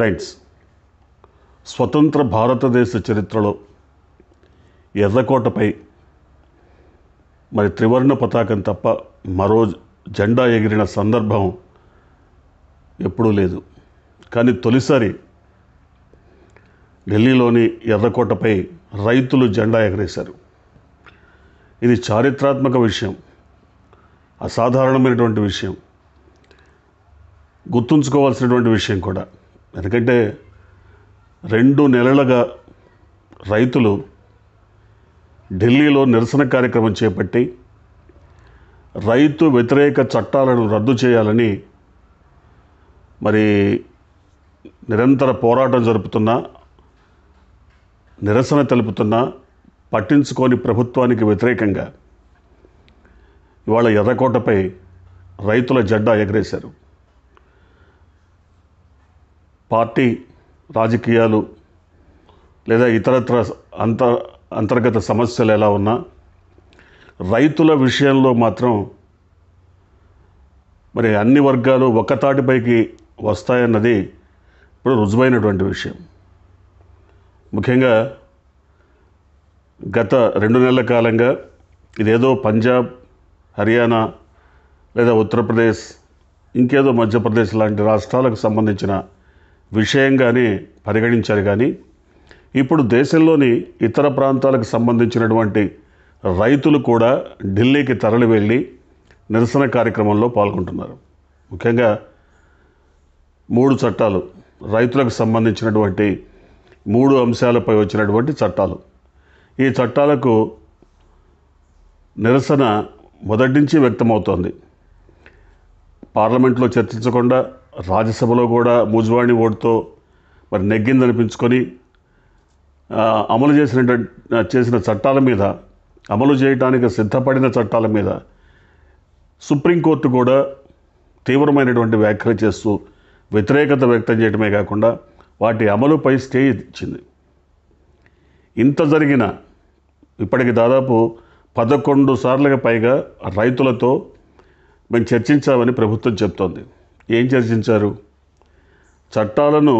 friends స్వతంత్ర భారతదేశ చరిత్రలో ఎర్రకోటపై మరి త్రివర్ణ పతాకం తప్ప మరో జెండా ఎగిరిన సందర్భం ఎప్పుడూ లేదు కానీ తొలిసారి ఢిల్లీలోని ఎర్రకోటపై రైతులు జెండా ఎగరేశారు ఇది చారిత్రాత్మక విషయం అసాధారణమైనటువంటి విషయం గుర్తుంచుకోవాల్సినటువంటి విషయం కూడా ఎందుకంటే రెండు నెలలుగా రైతులు ఢిల్లీలో నిరసన కార్యక్రమం చేపట్టి రైతు వ్యతిరేక చట్టాలను రద్దు చేయాలని మరి నిరంతర పోరాటం జరుపుతున్నా నిరసన తెలుపుతున్నా పట్టించుకొని ప్రభుత్వానికి వ్యతిరేకంగా ఇవాళ ఎర్రకోటపై రైతుల జెండా ఎగరేశారు పార్టీ రాజకీయాలు లేదా ఇతరత్ర అంతర్ అంతర్గత సమస్యలు ఎలా ఉన్నా రైతుల విషయంలో మాత్రం మరి అన్ని వర్గాలు ఒకతాటిపైకి వస్తాయన్నది ఇప్పుడు రుజువైనటువంటి విషయం ముఖ్యంగా గత రెండు నెలల కాలంగా ఇదేదో పంజాబ్ హర్యానా లేదా ఉత్తరప్రదేశ్ ఇంకేదో మధ్యప్రదేశ్ లాంటి రాష్ట్రాలకు సంబంధించిన విషయంగానే పరిగణించారు కానీ ఇప్పుడు దేశంలోని ఇతర ప్రాంతాలకు సంబంధించినటువంటి రైతులు కూడా ఢిల్లీకి తరలి వెళ్ళి నిరసన కార్యక్రమంలో పాల్గొంటున్నారు ముఖ్యంగా మూడు చట్టాలు రైతులకు సంబంధించినటువంటి మూడు అంశాలపై వచ్చినటువంటి చట్టాలు ఈ చట్టాలకు నిరసన మొదటి నుంచి వ్యక్తమవుతోంది పార్లమెంట్లో చర్చించకుండా రాజ్యసభలో కూడా మూజువాణి ఓటుతో మరి నెగ్గిందనిపించుకొని అమలు చేసిన చేసిన చట్టాల మీద అమలు చేయడానికి సిద్ధపడిన చట్టాల మీద సుప్రీంకోర్టు కూడా తీవ్రమైనటువంటి వ్యాఖ్యలు చేస్తూ వ్యతిరేకత వ్యక్తం చేయడమే కాకుండా వాటి అమలుపై స్టే ఇచ్చింది ఇంత జరిగిన ఇప్పటికి దాదాపు పదకొండు సార్లుగా పైగా రైతులతో మేము చర్చించామని ప్రభుత్వం చెప్తోంది ఏం చర్చించారు చట్టాలను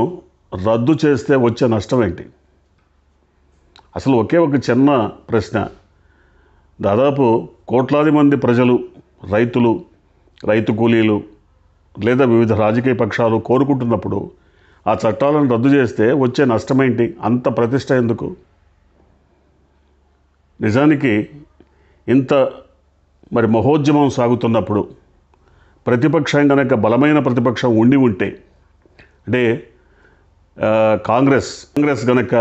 రద్దు చేస్తే వచ్చే నష్టం ఏంటి అసలు ఒకే ఒక చిన్న ప్రశ్న దాదాపు కోట్లాది మంది ప్రజలు రైతులు రైతు కూలీలు లేదా వివిధ రాజకీయ పక్షాలు కోరుకుంటున్నప్పుడు ఆ చట్టాలను రద్దు చేస్తే వచ్చే నష్టమేంటి అంత ప్రతిష్ట ఎందుకు నిజానికి ఇంత మరి మహోద్యమం సాగుతున్నప్పుడు ప్రతిపక్షం కనుక బలమైన ప్రతిపక్షం ఉండి ఉంటే అంటే కాంగ్రెస్ కాంగ్రెస్ కనుక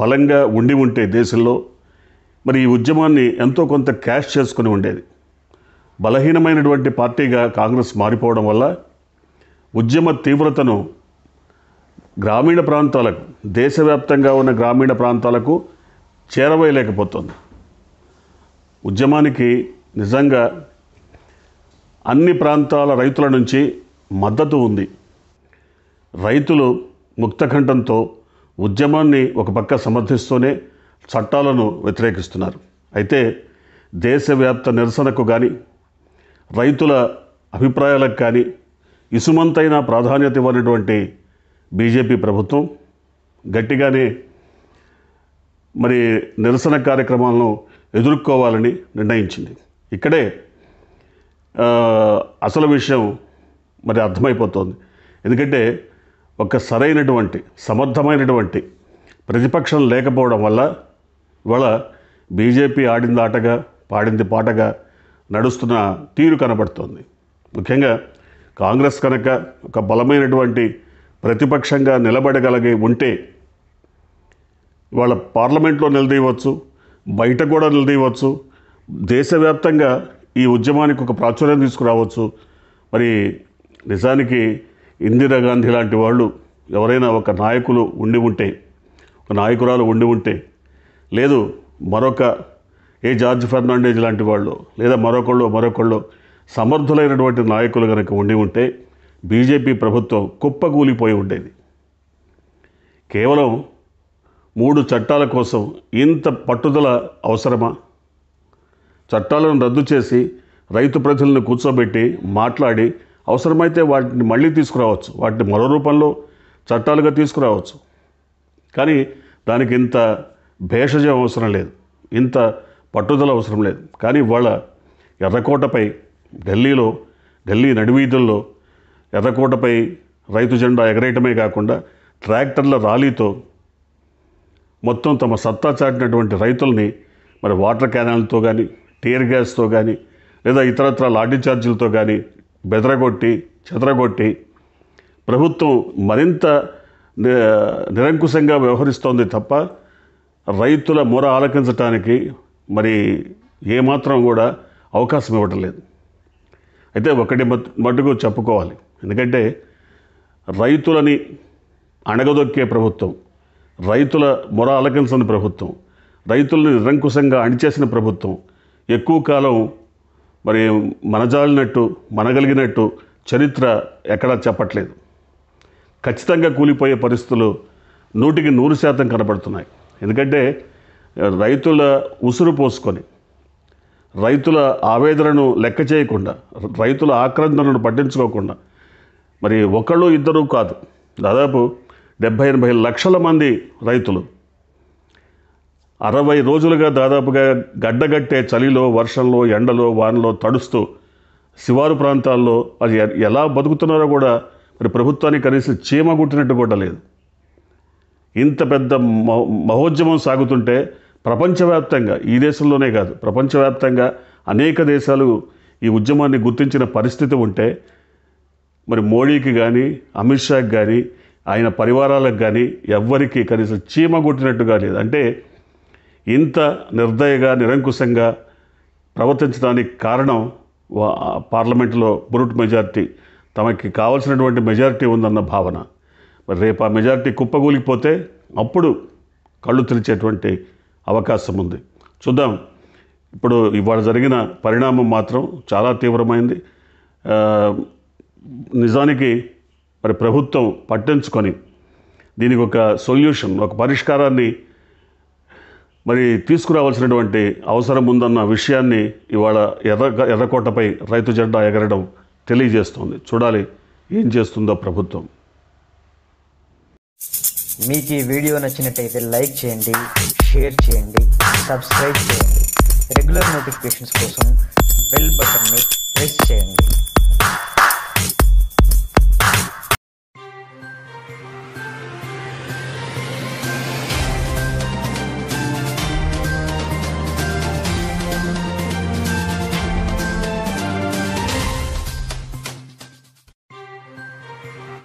బలంగా ఉండి ఉంటే దేశంలో మరి ఈ ఉద్యమాన్ని ఎంతో కొంత క్యాష్ చేసుకుని ఉండేది బలహీనమైనటువంటి పార్టీగా కాంగ్రెస్ మారిపోవడం వల్ల ఉద్యమ తీవ్రతను గ్రామీణ ప్రాంతాలకు దేశవ్యాప్తంగా ఉన్న గ్రామీణ ప్రాంతాలకు చేరవేయలేకపోతుంది ఉద్యమానికి నిజంగా అన్ని ప్రాంతాల రైతుల నుంచి మద్దతు ఉంది రైతులు ముక్తకంఠంతో ఉద్యమాన్ని ఒక పక్క సమర్థిస్తూనే చట్టాలను వ్యతిరేకిస్తున్నారు అయితే దేశవ్యాప్త నిరసనకు కానీ రైతుల అభిప్రాయాలకు కానీ ఇసుమంతైన ప్రాధాన్యత ఇవ్వనటువంటి బీజేపీ ప్రభుత్వం గట్టిగానే మరి నిరసన కార్యక్రమాలను ఎదుర్కోవాలని నిర్ణయించింది ఇక్కడే అసలు విషయం మరి అర్థమైపోతుంది ఎందుకంటే ఒక సరైనటువంటి సమర్థమైనటువంటి ప్రతిపక్షం లేకపోవడం వల్ల ఇవాళ బీజేపీ ఆడింది ఆటగా పాడింది పాటగా నడుస్తున్న తీరు కనబడుతోంది ముఖ్యంగా కాంగ్రెస్ కనుక ఒక బలమైనటువంటి ప్రతిపక్షంగా నిలబడగలిగి ఉంటే వాళ్ళ పార్లమెంట్లో నిలదీయవచ్చు బయట కూడా నిలదీయవచ్చు దేశవ్యాప్తంగా ఈ ఉద్యమానికి ఒక ప్రాచుర్యం తీసుకురావచ్చు మరి నిజానికి ఇందిరాగాంధీ లాంటి వాళ్ళు ఎవరైనా ఒక నాయకులు ఉండి ఉంటే ఒక నాయకురాలు ఉండి ఉంటే లేదు మరొక ఏ జార్జ్ ఫెర్నాండేజ్ లాంటి వాళ్ళు లేదా మరొకళ్ళు మరొకళ్ళు సమర్థులైనటువంటి నాయకులు కనుక ఉండి ఉంటే బీజేపీ ప్రభుత్వం కుప్పకూలిపోయి ఉండేది కేవలం మూడు చట్టాల కోసం ఇంత పట్టుదల అవసరమా చట్టాలను రద్దు చేసి రైతు ప్రజలను కూర్చోబెట్టి మాట్లాడి అవసరమైతే వాటిని మళ్ళీ తీసుకురావచ్చు వాటిని మరో రూపంలో చట్టాలుగా తీసుకురావచ్చు కానీ దానికి ఇంత భేషజం అవసరం లేదు ఇంత పట్టుదల అవసరం లేదు కానీ ఇవాళ ఎర్రకోటపై ఢిల్లీలో ఢిల్లీ నడివీధుల్లో ఎర్రకోటపై రైతు జెండా ఎగరేయటమే కాకుండా ట్రాక్టర్ల ర్యాలీతో మొత్తం తమ సత్తా చాటినటువంటి రైతుల్ని మరి వాటర్ క్యానాల్తో కానీ టీర్ గ్యాస్తో కానీ లేదా ఇతరత్ర లాఠీ చార్జీలతో కానీ బెదరగొట్టి చెదరగొట్టి ప్రభుత్వం మరింత నిరంకుశంగా వ్యవహరిస్తోంది తప్ప రైతుల మొర ఆలకించటానికి మరి ఏమాత్రం కూడా అవకాశం ఇవ్వటం లేదు అయితే ఒకటి మటుకు చెప్పుకోవాలి ఎందుకంటే రైతులని అణగదొక్కే ప్రభుత్వం రైతుల మొర అలకించని ప్రభుత్వం రైతులను నిరంకుశంగా అణిచేసిన ప్రభుత్వం ఎక్కువ కాలం మరి మనజాలినట్టు మనగలిగినట్టు చరిత్ర ఎక్కడా చెప్పట్లేదు ఖచ్చితంగా కూలిపోయే పరిస్థితులు నూటికి నూరు శాతం కనబడుతున్నాయి ఎందుకంటే రైతుల ఉసురు పోసుకొని రైతుల ఆవేదనను లెక్క చేయకుండా రైతుల ఆక్రందనను పట్టించుకోకుండా మరి ఒకళ్ళు ఇద్దరు కాదు దాదాపు డెబ్భై ఎనభై లక్షల మంది రైతులు అరవై రోజులుగా దాదాపుగా గడ్డగట్టే చలిలో వర్షంలో ఎండలో వానలో తడుస్తూ శివారు ప్రాంతాల్లో అది ఎలా బతుకుతున్నారో కూడా మరి ప్రభుత్వానికి కనీసం చీమ కొట్టినట్టు కూడా లేదు ఇంత పెద్ద మహోద్యమం సాగుతుంటే ప్రపంచవ్యాప్తంగా ఈ దేశంలోనే కాదు ప్రపంచవ్యాప్తంగా అనేక దేశాలు ఈ ఉద్యమాన్ని గుర్తించిన పరిస్థితి ఉంటే మరి మోడీకి కానీ అమిత్ షాకి కానీ ఆయన పరివారాలకు కానీ ఎవ్వరికీ కనీసం చీమ కొట్టినట్టుగా లేదు అంటే ఇంత నిర్దయగా నిరంకుశంగా ప్రవర్తించడానికి కారణం పార్లమెంటులో బ్రూట్ మెజారిటీ తమకి కావలసినటువంటి మెజారిటీ ఉందన్న భావన మరి రేపు ఆ మెజారిటీ కుప్పగూలిపోతే అప్పుడు కళ్ళు తెరిచేటువంటి అవకాశం ఉంది చూద్దాం ఇప్పుడు ఇవాళ జరిగిన పరిణామం మాత్రం చాలా తీవ్రమైంది నిజానికి మరి ప్రభుత్వం పట్టించుకొని దీనికి ఒక సొల్యూషన్ ఒక పరిష్కారాన్ని మరి తీసుకురావాల్సినటువంటి అవసరం ఉందన్న విషయాన్ని ఇవాళ ఎర్ర ఎర్రకోటపై రైతు జెండా ఎగరడం తెలియజేస్తోంది చూడాలి ఏం చేస్తుందో ప్రభుత్వం మీకు ఈ వీడియో నచ్చినట్టయితే లైక్ చేయండి షేర్ చేయండి సబ్స్క్రైబ్ చేయండి రెగ్యులర్ నోటిఫికేషన్స్ కోసం బెల్ బటన్ని ప్రెస్ చేయండి